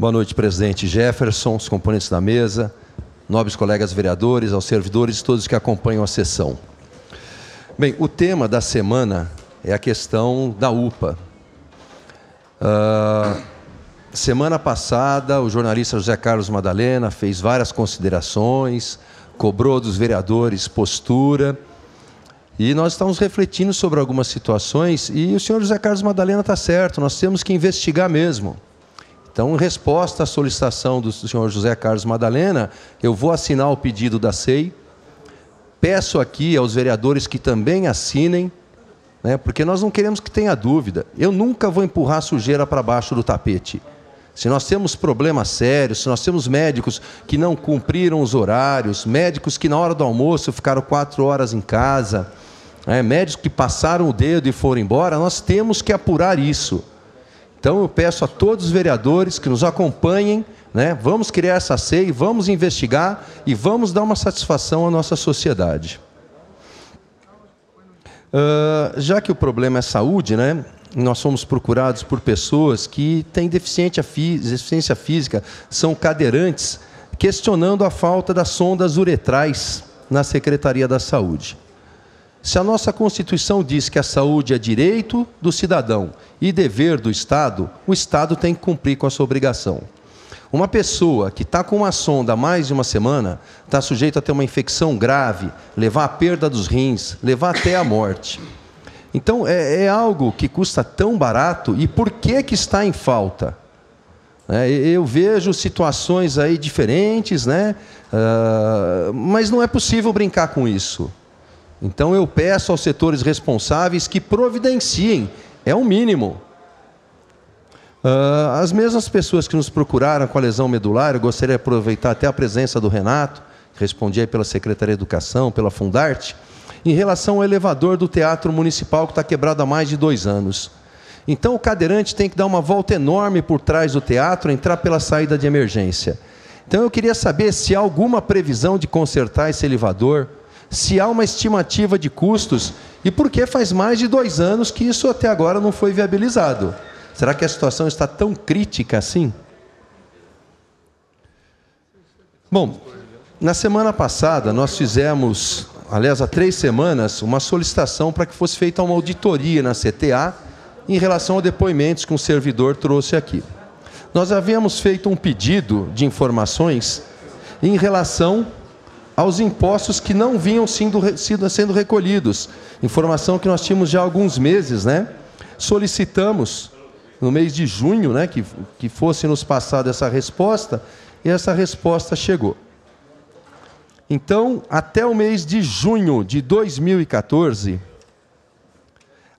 Boa noite, presidente Jefferson, os componentes da mesa, nobres colegas vereadores, aos servidores, e todos que acompanham a sessão. Bem, o tema da semana é a questão da UPA. Uh, semana passada, o jornalista José Carlos Madalena fez várias considerações, cobrou dos vereadores postura. E nós estamos refletindo sobre algumas situações, e o senhor José Carlos Madalena está certo, nós temos que investigar mesmo então, em resposta à solicitação do senhor José Carlos Madalena, eu vou assinar o pedido da SEI. Peço aqui aos vereadores que também assinem, né, porque nós não queremos que tenha dúvida. Eu nunca vou empurrar sujeira para baixo do tapete. Se nós temos problemas sérios, se nós temos médicos que não cumpriram os horários, médicos que na hora do almoço ficaram quatro horas em casa, né, médicos que passaram o dedo e foram embora, nós temos que apurar isso. Então eu peço a todos os vereadores que nos acompanhem, né? vamos criar essa CEI, vamos investigar e vamos dar uma satisfação à nossa sociedade. Uh, já que o problema é saúde, né? nós somos procurados por pessoas que têm deficiência física, são cadeirantes, questionando a falta das sondas uretrais na Secretaria da Saúde. Se a nossa Constituição diz que a saúde é direito do cidadão e dever do Estado, o Estado tem que cumprir com a sua obrigação. Uma pessoa que está com uma sonda há mais de uma semana está sujeita a ter uma infecção grave, levar à perda dos rins, levar até à morte. Então é, é, algo que custa tão barato e por que que está em falta? É, eu vejo situações aí diferentes, né? Uh, mas não é possível brincar com isso. Então eu peço aos setores responsáveis que providenciem, é o mínimo. Uh, as mesmas pessoas que nos procuraram com a lesão medular, eu gostaria de aproveitar até a presença do Renato, que respondi aí pela Secretaria de Educação, pela Fundarte, em relação ao elevador do Teatro Municipal que está quebrado há mais de dois anos. Então o cadeirante tem que dar uma volta enorme por trás do teatro, entrar pela saída de emergência. Então eu queria saber se há alguma previsão de consertar esse elevador, se há uma estimativa de custos e por que faz mais de dois anos que isso até agora não foi viabilizado. Será que a situação está tão crítica assim? Bom, na semana passada nós fizemos, aliás, há três semanas, uma solicitação para que fosse feita uma auditoria na CTA em relação a depoimentos que um servidor trouxe aqui. Nós havíamos feito um pedido de informações em relação aos impostos que não vinham sendo, sendo recolhidos. Informação que nós tínhamos já há alguns meses, né? Solicitamos no mês de junho, né, que, que fosse nos passada essa resposta, e essa resposta chegou. Então, até o mês de junho de 2014,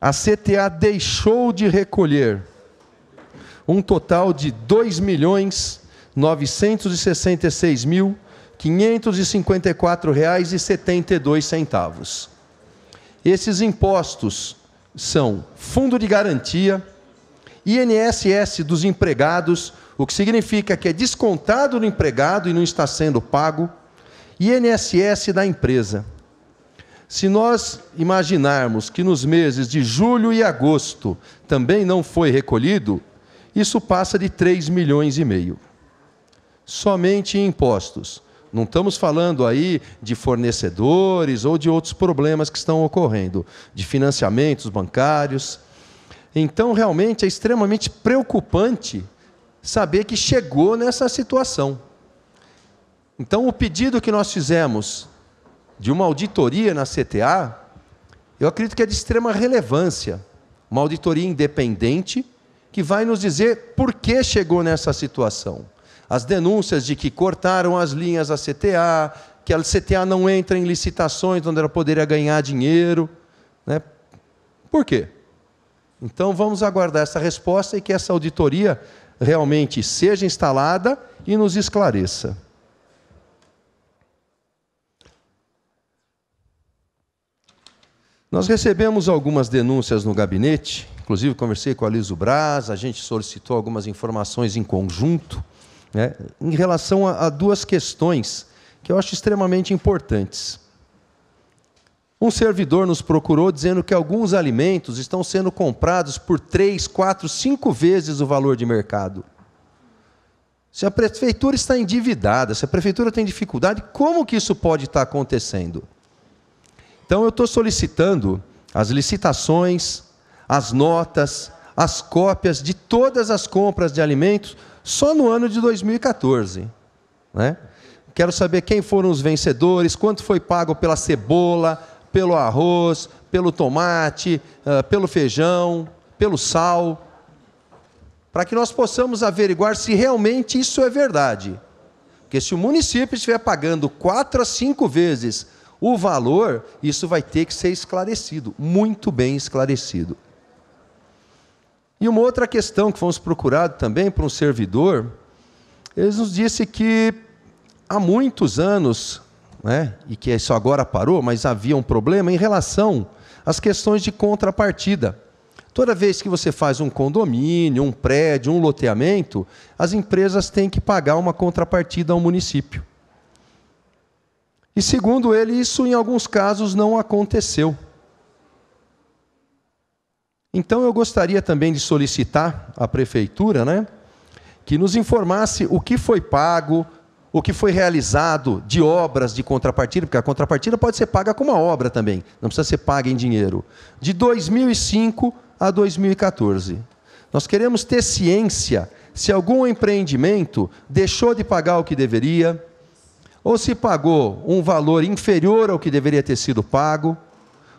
a CTA deixou de recolher um total de 2 milhões 966 mil R$ reais e centavos. Esses impostos são fundo de garantia, INSS dos empregados, o que significa que é descontado no empregado e não está sendo pago, INSS da empresa. Se nós imaginarmos que nos meses de julho e agosto também não foi recolhido, isso passa de 3 milhões e meio. Somente em impostos. Não estamos falando aí de fornecedores ou de outros problemas que estão ocorrendo, de financiamentos bancários. Então, realmente é extremamente preocupante saber que chegou nessa situação. Então, o pedido que nós fizemos de uma auditoria na CTA, eu acredito que é de extrema relevância. Uma auditoria independente que vai nos dizer por que chegou nessa situação as denúncias de que cortaram as linhas da CTA, que a CTA não entra em licitações onde ela poderia ganhar dinheiro. Né? Por quê? Então vamos aguardar essa resposta e que essa auditoria realmente seja instalada e nos esclareça. Nós recebemos algumas denúncias no gabinete, inclusive conversei com a Liso Braz, a gente solicitou algumas informações em conjunto né, em relação a, a duas questões que eu acho extremamente importantes. Um servidor nos procurou dizendo que alguns alimentos estão sendo comprados por três, quatro, cinco vezes o valor de mercado. Se a prefeitura está endividada, se a prefeitura tem dificuldade, como que isso pode estar acontecendo? Então eu estou solicitando as licitações, as notas, as cópias de todas as compras de alimentos só no ano de 2014. Né? Quero saber quem foram os vencedores, quanto foi pago pela cebola, pelo arroz, pelo tomate, ah, pelo feijão, pelo sal, para que nós possamos averiguar se realmente isso é verdade. Porque se o município estiver pagando quatro a cinco vezes o valor, isso vai ter que ser esclarecido, muito bem esclarecido. E uma outra questão que fomos procurados também por um servidor, eles nos disse que há muitos anos, né, e que isso agora parou, mas havia um problema em relação às questões de contrapartida. Toda vez que você faz um condomínio, um prédio, um loteamento, as empresas têm que pagar uma contrapartida ao município. E segundo ele, isso em alguns casos não aconteceu. Então eu gostaria também de solicitar à prefeitura, né, que nos informasse o que foi pago, o que foi realizado de obras de contrapartida, porque a contrapartida pode ser paga com uma obra também, não precisa ser paga em dinheiro, de 2005 a 2014. Nós queremos ter ciência se algum empreendimento deixou de pagar o que deveria, ou se pagou um valor inferior ao que deveria ter sido pago,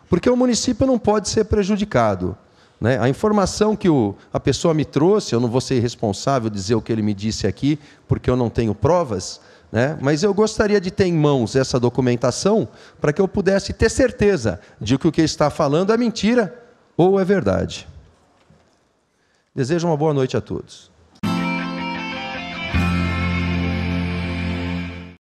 porque o município não pode ser prejudicado. Né? A informação que o, a pessoa me trouxe, eu não vou ser responsável dizer o que ele me disse aqui, porque eu não tenho provas, né? mas eu gostaria de ter em mãos essa documentação para que eu pudesse ter certeza de que o que está falando é mentira ou é verdade. Desejo uma boa noite a todos.